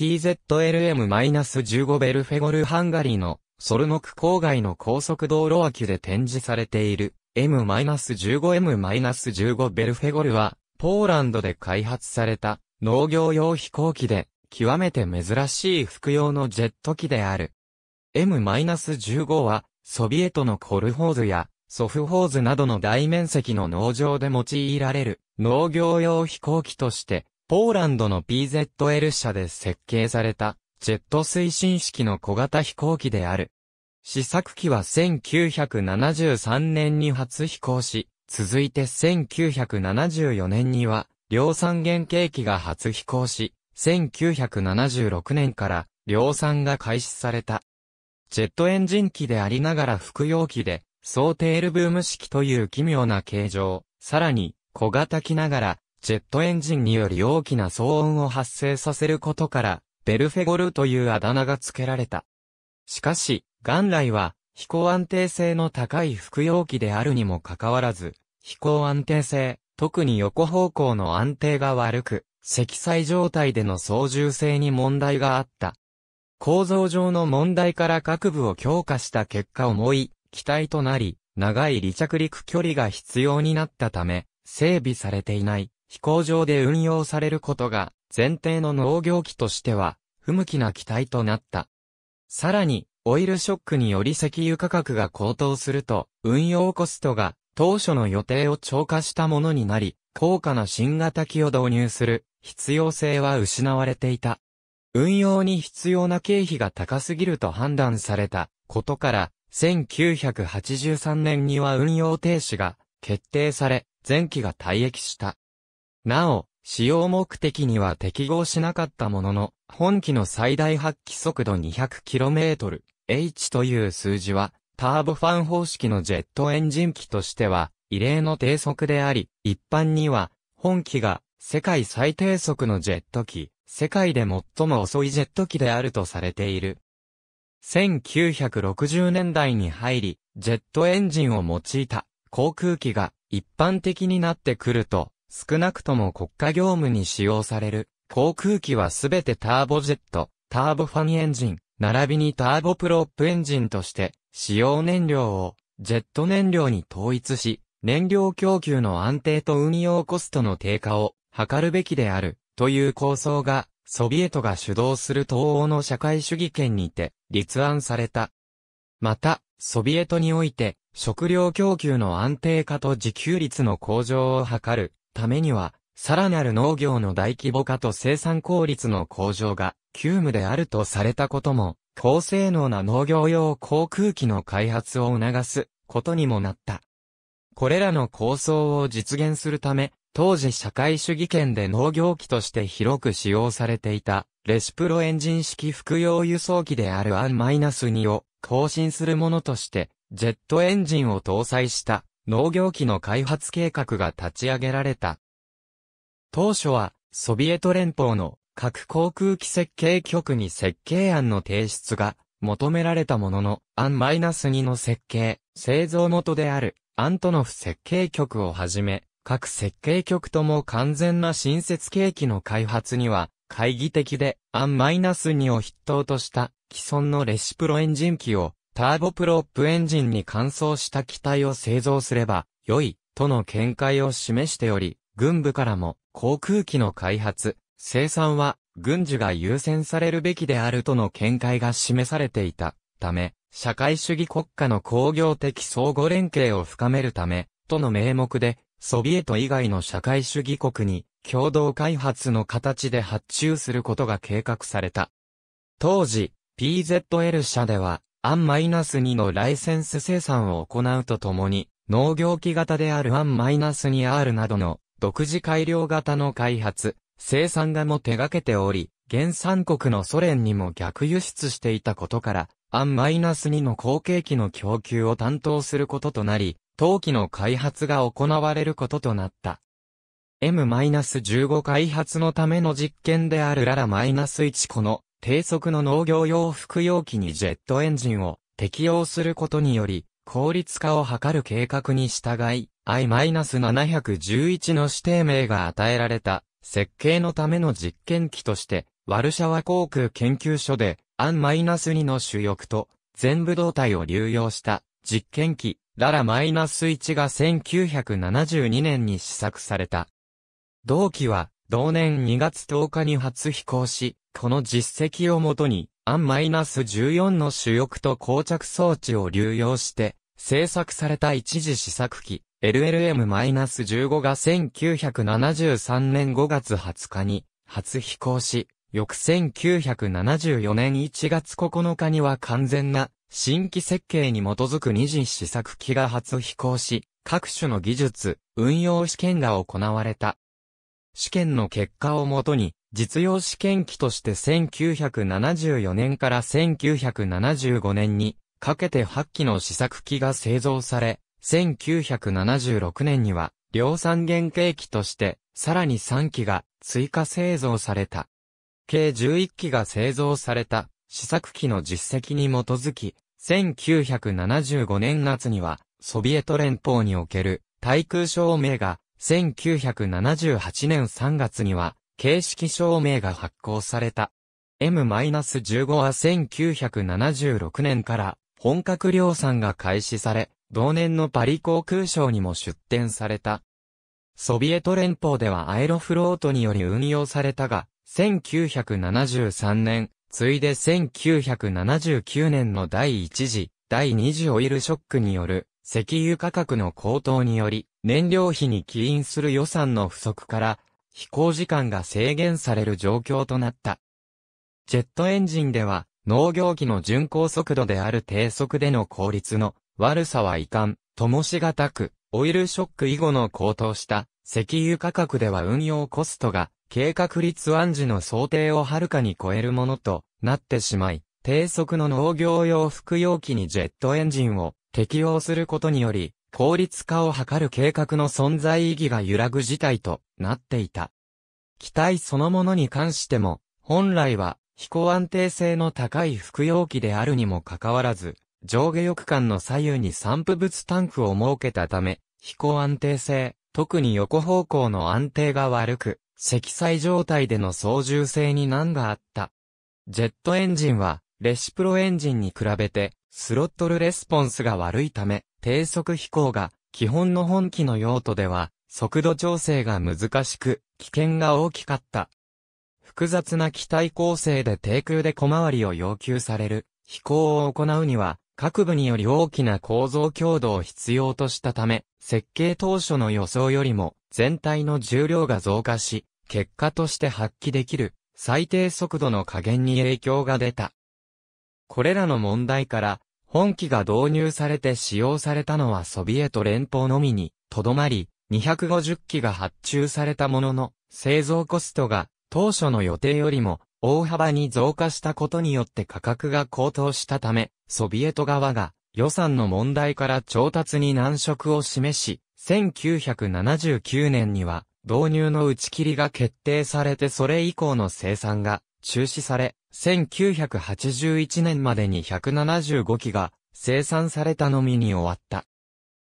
PZLM-15 ベルフェゴルハンガリーのソルノク郊外の高速道路脇で展示されている M-15M-15 ベルフェゴルはポーランドで開発された農業用飛行機で極めて珍しい服用のジェット機である。M-15 はソビエトのコルホーズやソフホーズなどの大面積の農場で用いられる農業用飛行機としてポーランドの PZL 社で設計された、ジェット推進式の小型飛行機である。試作機は1973年に初飛行し、続いて1974年には、量産原型機が初飛行し、1976年から量産が開始された。ジェットエンジン機でありながら服用機で、ソーテールブーム式という奇妙な形状、さらに小型機ながらジェットエンジンにより大きな騒音を発生させることから、ベルフェゴルというあだ名が付けられた。しかし、元来は、飛行安定性の高い服用機であるにもかかわらず、飛行安定性、特に横方向の安定が悪く、積載状態での操縦性に問題があった。構造上の問題から各部を強化した結果重い、機体となり、長い離着陸距離が必要になったため、整備されていない、飛行場で運用されることが前提の農業機としては不向きな機体となった。さらに、オイルショックにより石油価格が高騰すると、運用コストが当初の予定を超過したものになり、高価な新型機を導入する必要性は失われていた。運用に必要な経費が高すぎると判断されたことから、1983年には運用停止が決定され、前期が退役した。なお、使用目的には適合しなかったものの、本機の最大発揮速度 200km H という数字は、ターボファン方式のジェットエンジン機としては、異例の低速であり、一般には、本機が世界最低速のジェット機、世界で最も遅いジェット機であるとされている。1960年代に入り、ジェットエンジンを用いた航空機が一般的になってくると、少なくとも国家業務に使用される、航空機はすべてターボジェット、ターボファンエンジン、並びにターボプロップエンジンとして、使用燃料を、ジェット燃料に統一し、燃料供給の安定と運用コストの低下を図るべきである、という構想が、ソビエトが主導する東欧の社会主義圏にて、立案された。また、ソビエトにおいて、食料供給の安定化と自給率の向上を図る、ためには、さらなる農業の大規模化と生産効率の向上が急務であるとされたことも、高性能な農業用航空機の開発を促すことにもなった。これらの構想を実現するため、当時社会主義圏で農業機として広く使用されていた、レシプロエンジン式服用輸送機である R-2 を更新するものとして、ジェットエンジンを搭載した農業機の開発計画が立ち上げられた。当初は、ソビエト連邦の各航空機設計局に設計案の提出が求められたものの、アン -2 の設計、製造元であるアントノフ設計局をはじめ、各設計局とも完全な新設計機の開発には、懐疑的で、アン -2 を筆頭とした既存のレシプロエンジン機をターボプロップエンジンに乾燥した機体を製造すれば、良い、との見解を示しており、軍部からも航空機の開発、生産は軍需が優先されるべきであるとの見解が示されていたため、社会主義国家の工業的相互連携を深めるため、との名目で、ソビエト以外の社会主義国に共同開発の形で発注することが計画された。当時、PZL 社では、アン -2 のライセンス生産を行うとともに、農業機型であるアン -2R などの独自改良型の開発、生産がも手掛けており、原産国のソ連にも逆輸出していたことから、アン -2 の後継機の供給を担当することとなり、陶器の開発が行われることとなった。M-15 開発のための実験であるララ -1 この低速の農業用服用機にジェットエンジンを適用することにより、効率化を図る計画に従い、I-711 の指定名が与えられた設計のための実験機として、ワルシャワ航空研究所で、アン -2 の主翼と全部動体を流用した実験機、ララ -1 が1972年に試作された。同機は同年2月10日に初飛行し、この実績をもとに、アン -14 の主翼と膠着装置を流用して、製作された一次試作機、LLM-15 が1973年5月20日に、初飛行し、翌1974年1月9日には完全な新規設計に基づく二次試作機が初飛行し、各種の技術、運用試験が行われた。試験の結果をもとに、実用試験機として1974年から1975年にかけて8機の試作機が製造され、1976年には量産原型機としてさらに3機が追加製造された。計11機が製造された試作機の実績に基づき、1975年夏にはソビエト連邦における対空証明が1978年3月には、形式証明が発行された。M-15 は1976年から本格量産が開始され、同年のパリ航空省にも出展された。ソビエト連邦ではアエロフロートにより運用されたが、1973年、ついで1979年の第1次、第2次オイルショックによる石油価格の高騰により、燃料費に起因する予算の不足から、飛行時間が制限される状況となった。ジェットエンジンでは、農業機の巡航速度である低速での効率の悪さは遺憾、ともしがたく、オイルショック以後の高騰した石油価格では運用コストが計画立案時の想定をはるかに超えるものとなってしまい、低速の農業用服用機にジェットエンジンを適用することにより、効率化を図る計画の存在意義が揺らぐ事態となっていた。機体そのものに関しても、本来は飛行安定性の高い服用機であるにもかかわらず、上下翼間の左右に散布物タンクを設けたため、飛行安定性、特に横方向の安定が悪く、積載状態での操縦性に難があった。ジェットエンジンは、レシプロエンジンに比べて、スロットルレスポンスが悪いため、低速飛行が基本の本機の用途では速度調整が難しく、危険が大きかった。複雑な機体構成で低空で小回りを要求される飛行を行うには、各部により大きな構造強度を必要としたため、設計当初の予想よりも全体の重量が増加し、結果として発揮できる最低速度の加減に影響が出た。これらの問題から、本機が導入されて使用されたのはソビエト連邦のみに、とどまり、250機が発注されたものの、製造コストが当初の予定よりも大幅に増加したことによって価格が高騰したため、ソビエト側が予算の問題から調達に難色を示し、1979年には導入の打ち切りが決定されてそれ以降の生産が中止され、1981年までに175機が生産されたのみに終わった。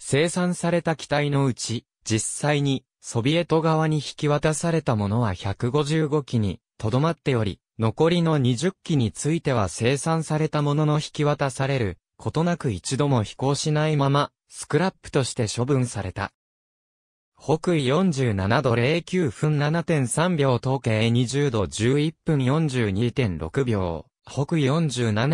生産された機体のうち、実際にソビエト側に引き渡されたものは155機にとどまっており、残りの20機については生産されたものの引き渡されることなく一度も飛行しないまま、スクラップとして処分された。北緯47度09分7.3秒、統計20度11分42.6秒、北緯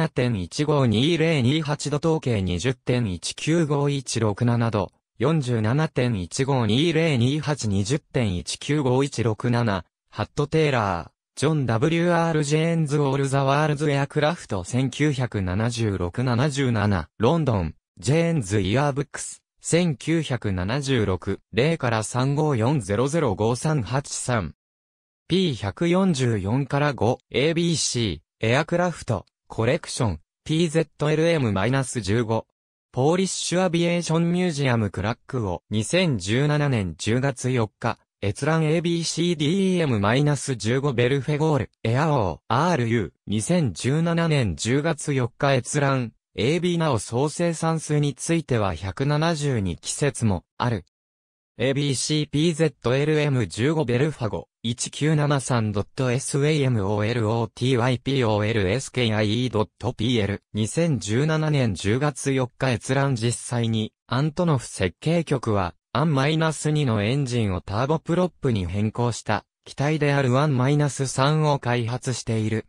47.152028度、統計20.195167度、47.15202820.195167、ハット・テイラー、ジョン・ W.R. ジェーンズ・オール・ザ・ワールズ・エアクラフト1976-77、ロンドン、ジェーンズ・イヤーブックス。1976、0から35400538。P144 から 5ABC エアクラフトコレクション p z l m 1 5ポーリッシュアビエーションミュージアムクラックを2017年10月4日閲覧 ABCDEM-15 ベルフェゴールエアオー RU2017 年10月4日閲覧 AB なお総生産数については172季節もある。ABCPZLM15 ベルファゴ 1973.samolottypolskiE.pl2017 年10月4日閲覧実際にアントノフ設計局はアン -2 のエンジンをターボプロップに変更した機体である1-3を開発している。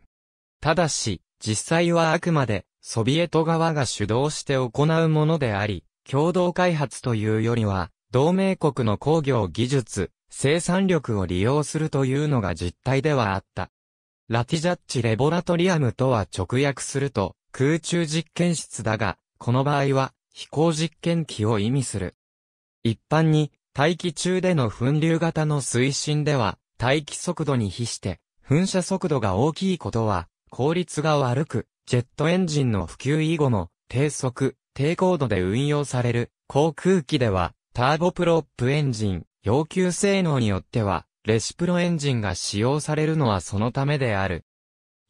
ただし、実際はあくまでソビエト側が主導して行うものであり、共同開発というよりは、同盟国の工業技術、生産力を利用するというのが実態ではあった。ラティジャッジレボラトリアムとは直訳すると、空中実験室だが、この場合は、飛行実験機を意味する。一般に、大気中での噴流型の推進では、大気速度に比して、噴射速度が大きいことは、効率が悪く、ジェットエンジンの普及以後も、低速、低高度で運用される航空機では、ターボプロップエンジン、要求性能によっては、レシプロエンジンが使用されるのはそのためである。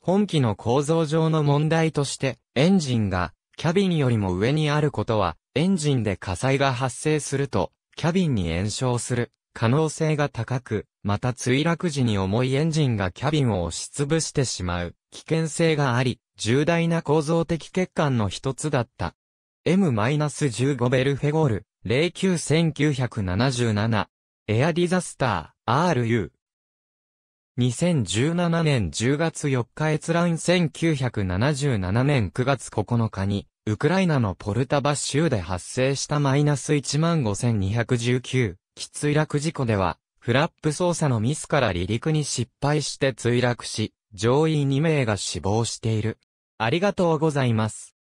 本機の構造上の問題として、エンジンがキャビンよりも上にあることは、エンジンで火災が発生すると、キャビンに炎症する可能性が高く、また墜落時に重いエンジンがキャビンを押しつぶしてしまう危険性があり、重大な構造的欠陥の一つだった。M-15 ベルフェゴール、09-1977、エアディザスター、RU。2017年10月4日閲覧1977年9月9日に、ウクライナのポルタバ州で発生したマイナス15219、機墜落事故では、フラップ操作のミスから離陸に失敗して墜落し、上位2名が死亡している。ありがとうございます。